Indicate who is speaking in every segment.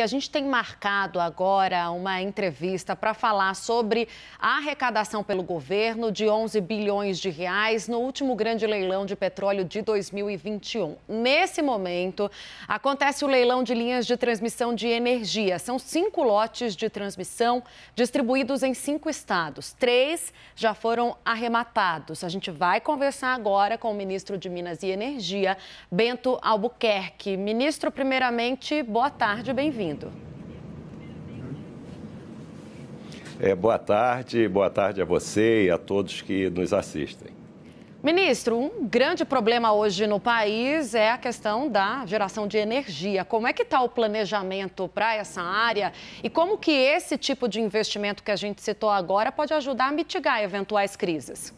Speaker 1: A gente tem marcado agora uma entrevista para falar sobre a arrecadação pelo governo de 11 bilhões de reais no último grande leilão de petróleo de 2021. Nesse momento, acontece o leilão de linhas de transmissão de energia. São cinco lotes de transmissão distribuídos em cinco estados. Três já foram arrematados. A gente vai conversar agora com o ministro de Minas e Energia, Bento Albuquerque. Ministro, primeiramente, boa tarde, bem-vindo
Speaker 2: bem-vindo. É, boa tarde, boa tarde a você e a todos que nos assistem.
Speaker 1: Ministro, um grande problema hoje no país é a questão da geração de energia. Como é que está o planejamento para essa área e como que esse tipo de investimento que a gente citou agora pode ajudar a mitigar eventuais crises?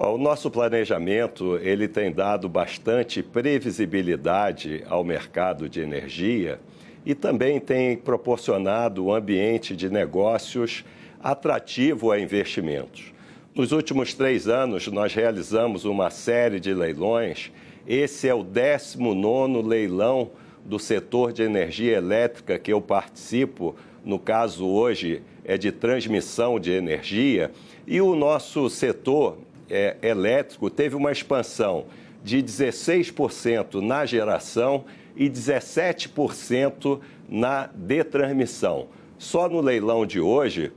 Speaker 2: O nosso planejamento ele tem dado bastante previsibilidade ao mercado de energia e também tem proporcionado um ambiente de negócios atrativo a investimentos. Nos últimos três anos, nós realizamos uma série de leilões. Esse é o 19 leilão do setor de energia elétrica que eu participo, no caso hoje é de transmissão de energia, e o nosso setor é, elétrico teve uma expansão de 16% na geração e 17% na detransmissão. Só no leilão de hoje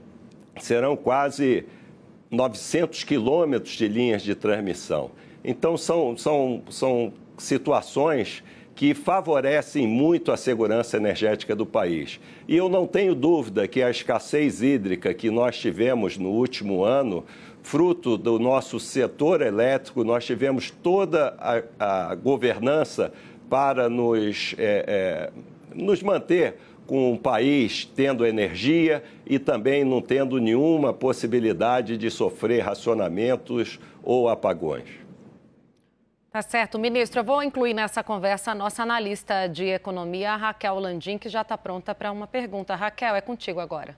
Speaker 2: serão quase 900 quilômetros de linhas de transmissão. Então, são, são, são situações que favorecem muito a segurança energética do país. E eu não tenho dúvida que a escassez hídrica que nós tivemos no último ano fruto do nosso setor elétrico, nós tivemos toda a, a governança para nos, é, é, nos manter com um país tendo energia e também não tendo nenhuma possibilidade de sofrer racionamentos ou apagões.
Speaker 1: Tá certo, ministro. Eu vou incluir nessa conversa a nossa analista de economia, Raquel Landim, que já está pronta para uma pergunta. Raquel, é contigo
Speaker 3: agora.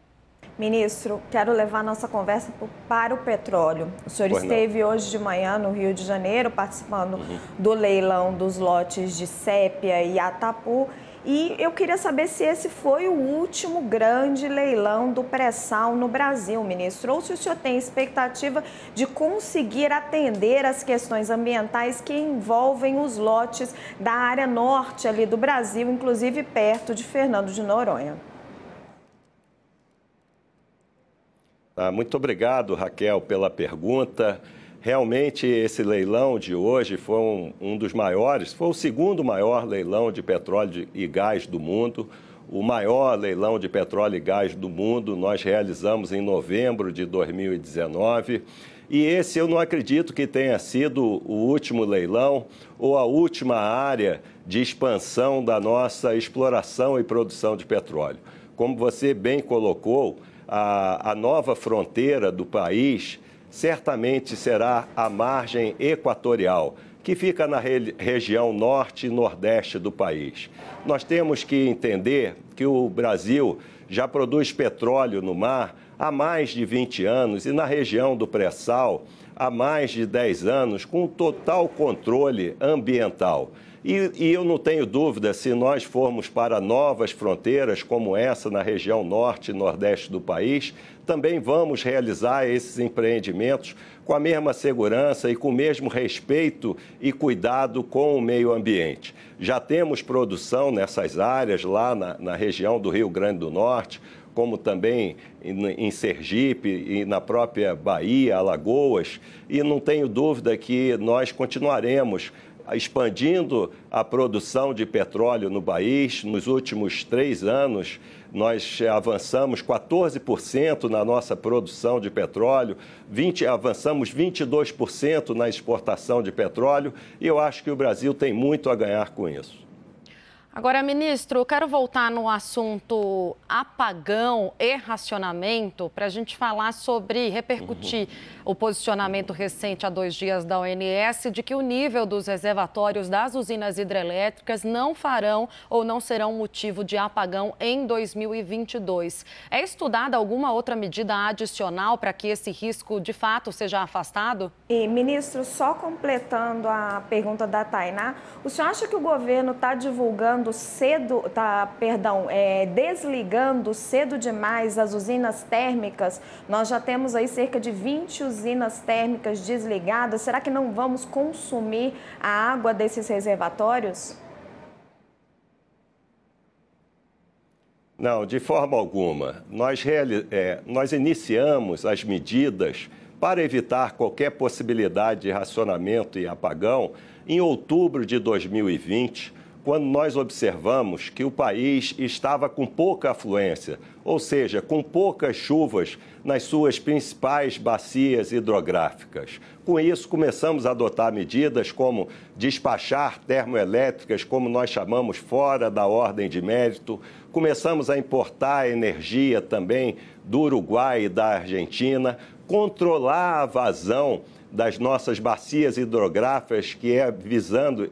Speaker 3: Ministro, quero levar nossa conversa para o petróleo. O senhor pois esteve não. hoje de manhã no Rio de Janeiro participando uhum. do leilão dos lotes de Sépia e Atapu. E eu queria saber se esse foi o último grande leilão do pré-sal no Brasil, ministro, ou se o senhor tem expectativa de conseguir atender as questões ambientais que envolvem os lotes da área norte ali do Brasil, inclusive perto de Fernando de Noronha.
Speaker 2: Ah, muito obrigado, Raquel, pela pergunta. Realmente, esse leilão de hoje foi um, um dos maiores, foi o segundo maior leilão de petróleo e gás do mundo o maior leilão de petróleo e gás do mundo. Nós realizamos em novembro de 2019. E esse eu não acredito que tenha sido o último leilão ou a última área de expansão da nossa exploração e produção de petróleo. Como você bem colocou, a, a nova fronteira do país certamente será a margem equatorial, que fica na re, região norte e nordeste do país. Nós temos que entender que o Brasil já produz petróleo no mar há mais de 20 anos e na região do pré-sal há mais de 10 anos com total controle ambiental. E, e, eu não tenho dúvida, se nós formos para novas fronteiras como essa na região norte e nordeste do país, também vamos realizar esses empreendimentos com a mesma segurança e com o mesmo respeito e cuidado com o meio ambiente. Já temos produção nessas áreas, lá na, na região do Rio Grande do Norte, como também em Sergipe e na própria Bahia, Alagoas, e não tenho dúvida que nós continuaremos expandindo a produção de petróleo no país. Nos últimos três anos, nós avançamos 14% na nossa produção de petróleo, 20, avançamos 22% na exportação de petróleo, e eu acho que o Brasil tem muito a ganhar com isso.
Speaker 1: Agora, ministro, eu quero voltar no assunto apagão e racionamento para a gente falar sobre repercutir uhum. o posicionamento recente há dois dias da ONS de que o nível dos reservatórios das usinas hidrelétricas não farão ou não serão motivo de apagão em 2022. É estudada alguma outra medida adicional para que esse risco de fato seja afastado?
Speaker 3: E, ministro, só completando a pergunta da Tainá, o senhor acha que o governo está divulgando desligando cedo, tá, perdão, é, desligando cedo demais as usinas térmicas. Nós já temos aí cerca de 20 usinas térmicas desligadas. Será que não vamos consumir a água desses reservatórios?
Speaker 2: Não, de forma alguma. Nós, é, nós iniciamos as medidas para evitar qualquer possibilidade de racionamento e apagão em outubro de 2020, quando nós observamos que o país estava com pouca afluência, ou seja, com poucas chuvas nas suas principais bacias hidrográficas. Com isso, começamos a adotar medidas como despachar termoelétricas, como nós chamamos, fora da ordem de mérito. Começamos a importar energia também do Uruguai e da Argentina, controlar a vazão das nossas bacias hidrográficas, que é visando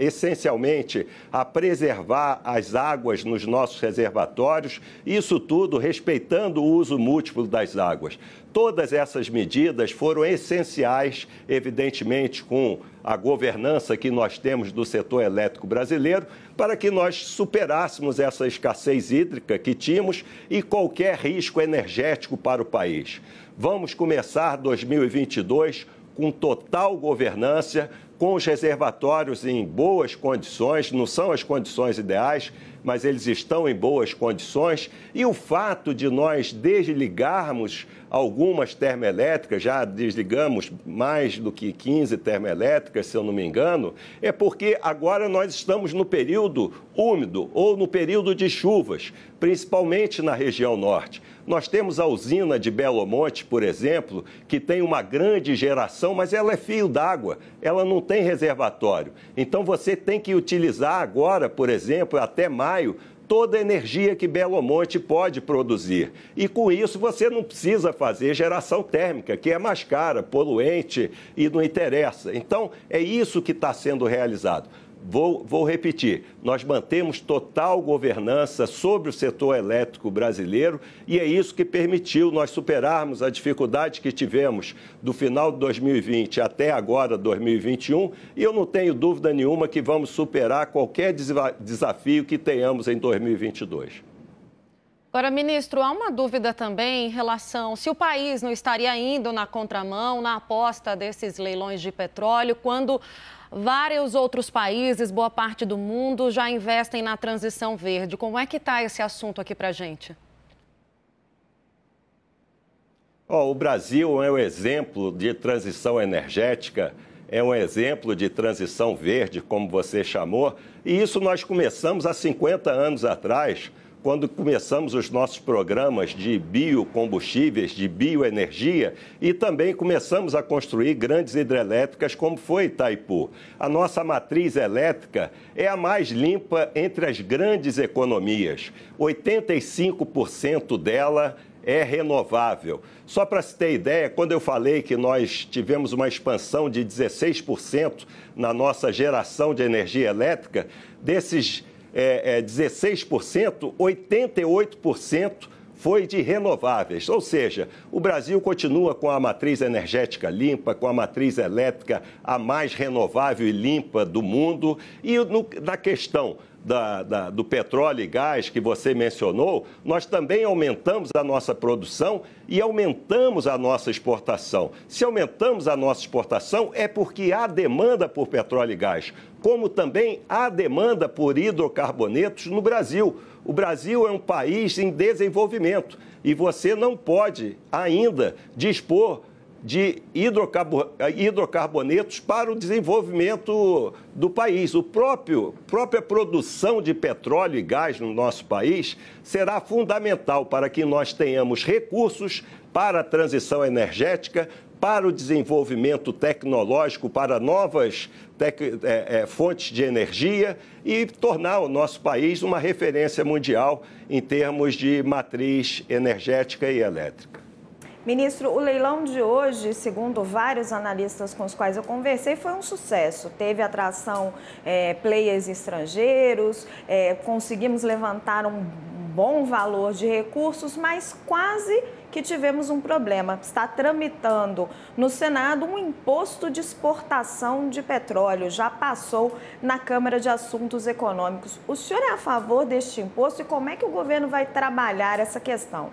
Speaker 2: essencialmente a preservar as águas nos nossos reservatórios, isso tudo respeitando o uso múltiplo das águas. Todas essas medidas foram essenciais, evidentemente, com a governança que nós temos do setor elétrico brasileiro, para que nós superássemos essa escassez hídrica que tínhamos e qualquer risco energético para o país. Vamos começar 2022 com total governança, com os reservatórios em boas condições, não são as condições ideais, mas eles estão em boas condições, e o fato de nós desligarmos algumas termoelétricas, já desligamos mais do que 15 termoelétricas, se eu não me engano, é porque agora nós estamos no período úmido ou no período de chuvas, principalmente na região norte. Nós temos a usina de Belo Monte, por exemplo, que tem uma grande geração, mas ela é fio d'água, ela não tem reservatório. Então você tem que utilizar agora, por exemplo, até maio, toda a energia que Belo Monte pode produzir. E com isso você não precisa fazer geração térmica, que é mais cara, poluente e não interessa. Então, é isso que está sendo realizado. Vou, vou, repetir: nós mantemos total governança sobre o setor elétrico brasileiro e é isso que permitiu nós superarmos a dificuldade que tivemos do final de 2020 até agora, 2021. E eu não tenho dúvida nenhuma que vamos superar qualquer desafio que tenhamos em 2022.
Speaker 1: Agora, ministro, há uma dúvida também em relação se o país não estaria indo na contramão na aposta desses leilões de petróleo quando Vários outros países, boa parte do mundo, já investem na transição verde. Como é que está esse assunto aqui para gente?
Speaker 2: Oh, o Brasil é um exemplo de transição energética, é um exemplo de transição verde, como você chamou, e isso nós começamos há 50 anos atrás quando começamos os nossos programas de biocombustíveis, de bioenergia e também começamos a construir grandes hidrelétricas como foi Itaipu. A nossa matriz elétrica é a mais limpa entre as grandes economias. 85% dela é renovável. Só para se ter ideia, quando eu falei que nós tivemos uma expansão de 16% na nossa geração de energia elétrica, desses é, é, 16%, 88% foi de renováveis. Ou seja, o Brasil continua com a matriz energética limpa, com a matriz elétrica a mais renovável e limpa do mundo. E no, na questão da, da, do petróleo e gás que você mencionou, nós também aumentamos a nossa produção e aumentamos a nossa exportação. Se aumentamos a nossa exportação, é porque há demanda por petróleo e gás, como também há demanda por hidrocarbonetos no Brasil. O Brasil é um país em desenvolvimento e você não pode ainda dispor de eh, hidrocarbonetos para o desenvolvimento do país. O próprio própria produção de petróleo e gás no nosso país será fundamental para que nós tenhamos recursos para a transição energética, para o desenvolvimento tecnológico, para novas tec é, é, fontes de energia e tornar o nosso país uma referência mundial em termos de matriz energética e elétrica.
Speaker 3: Ministro, o leilão de hoje, segundo vários analistas com os quais eu conversei, foi um sucesso. Teve atração é, players estrangeiros, é, conseguimos levantar um bom valor de recursos, mas quase que tivemos um problema. Está tramitando no Senado um imposto de exportação de petróleo. Já passou na Câmara de Assuntos Econômicos. O senhor é a favor deste imposto e como é que o governo vai trabalhar essa questão?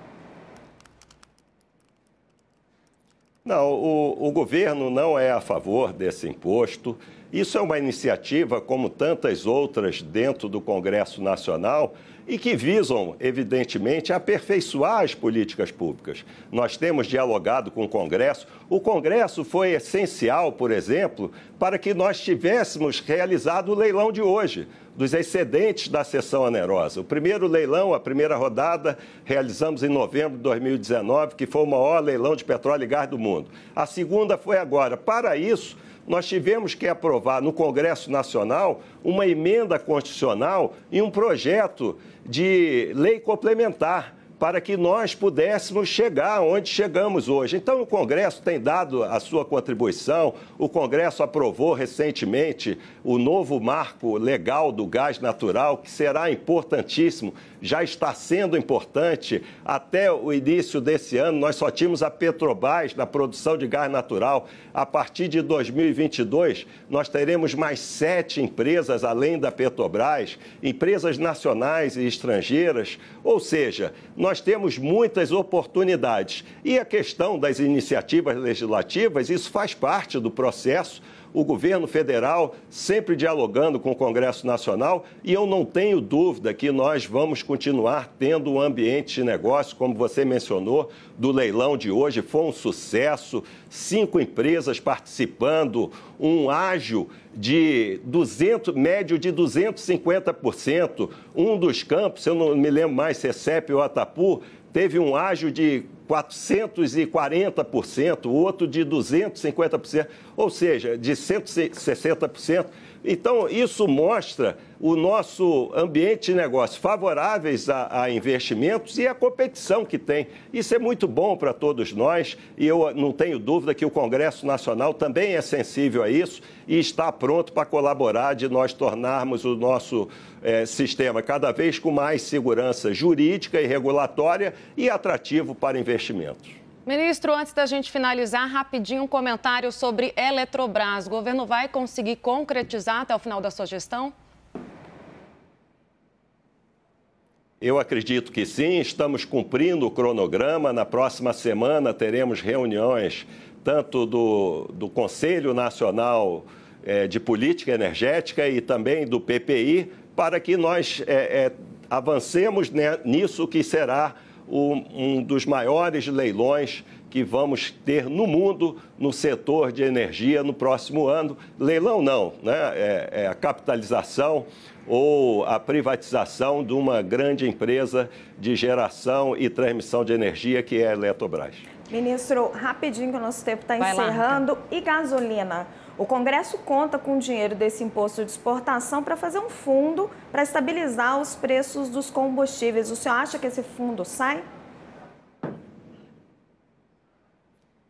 Speaker 2: Não, o, o, governo não é a favor desse imposto. Isso é uma iniciativa, como tantas outras dentro do Congresso Nacional, e que visam, evidentemente, aperfeiçoar as políticas públicas. Nós temos dialogado com o Congresso. O Congresso foi essencial, por exemplo, para que nós tivéssemos realizado o leilão de hoje dos excedentes da sessão onerosa. O primeiro leilão, a primeira rodada, realizamos em novembro de 2019, que foi o maior leilão de petróleo e gás do mundo. A segunda foi agora. Para isso, nós tivemos que aprovar no Congresso Nacional uma emenda constitucional e um projeto de lei complementar para que nós pudéssemos chegar onde chegamos hoje. Então, o Congresso tem dado a sua contribuição, o Congresso aprovou recentemente o novo marco legal do gás natural, que será importantíssimo já está sendo importante. Até o início desse ano, nós só tínhamos a Petrobras na produção de gás natural. A partir de 2022, nós teremos mais sete empresas além da Petrobras, empresas nacionais e estrangeiras. Ou seja, nós temos muitas oportunidades. E a questão das iniciativas legislativas, isso faz parte do processo o governo federal sempre dialogando com o Congresso Nacional e eu não tenho dúvida que nós vamos continuar tendo um ambiente de negócio, como você mencionou, do leilão de hoje. Foi um sucesso, cinco empresas participando, um ágil de 200, médio de 250%. Um dos campos, eu não me lembro mais se é CEP ou Atapu, teve um ágio de 440%, outro de 250%, ou seja, de 160%. Então, isso mostra o nosso ambiente de negócio favoráveis a, a investimentos e a competição que tem. Isso é muito bom para todos nós e eu não tenho dúvida que o Congresso Nacional também é sensível a isso e está pronto para colaborar de nós tornarmos o nosso eh, sistema cada vez com mais segurança jurídica e regulatória e atrativo para investimentos.
Speaker 1: Ministro, antes da gente finalizar, rapidinho um comentário sobre Eletrobras. O governo vai conseguir concretizar até o final da sua gestão?
Speaker 2: Eu acredito que sim, estamos cumprindo o cronograma. Na próxima semana teremos reuniões tanto do, do Conselho Nacional eh, de Política Energética e também do PPI, para que nós eh, eh, avancemos nisso que será o, um dos maiores leilões que vamos ter no mundo no setor de energia no próximo ano. Leilão não, né? é, é a capitalização ou a privatização de uma grande empresa de geração e transmissão de energia que é a Eletrobras.
Speaker 3: Ministro, rapidinho que o nosso tempo está encerrando. Lá, e gasolina? O Congresso conta com o dinheiro desse imposto de exportação para fazer um fundo para estabilizar os preços dos combustíveis. O senhor acha que esse fundo sai?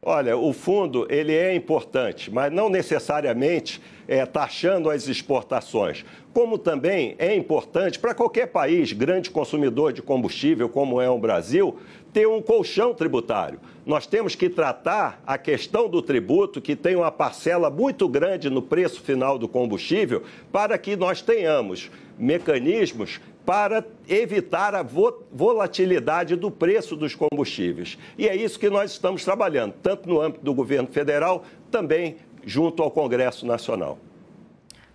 Speaker 2: Olha, o fundo ele é importante, mas não necessariamente é, taxando as exportações, como também é importante para qualquer país grande consumidor de combustível, como é o Brasil, ter um colchão tributário. Nós temos que tratar a questão do tributo, que tem uma parcela muito grande no preço final do combustível, para que nós tenhamos mecanismos para evitar a volatilidade do preço dos combustíveis. E é isso que nós estamos trabalhando, tanto no âmbito do governo federal, também junto ao Congresso Nacional.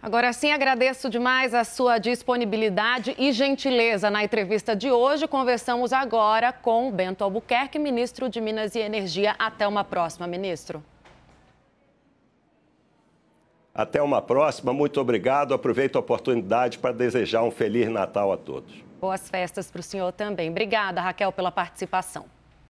Speaker 1: Agora sim, agradeço demais a sua disponibilidade e gentileza na entrevista de hoje. Conversamos agora com Bento Albuquerque, ministro de Minas e Energia. Até uma próxima, ministro.
Speaker 2: Até uma próxima, muito obrigado. Aproveito a oportunidade para desejar um Feliz Natal a todos.
Speaker 1: Boas festas para o senhor também. Obrigada, Raquel, pela participação.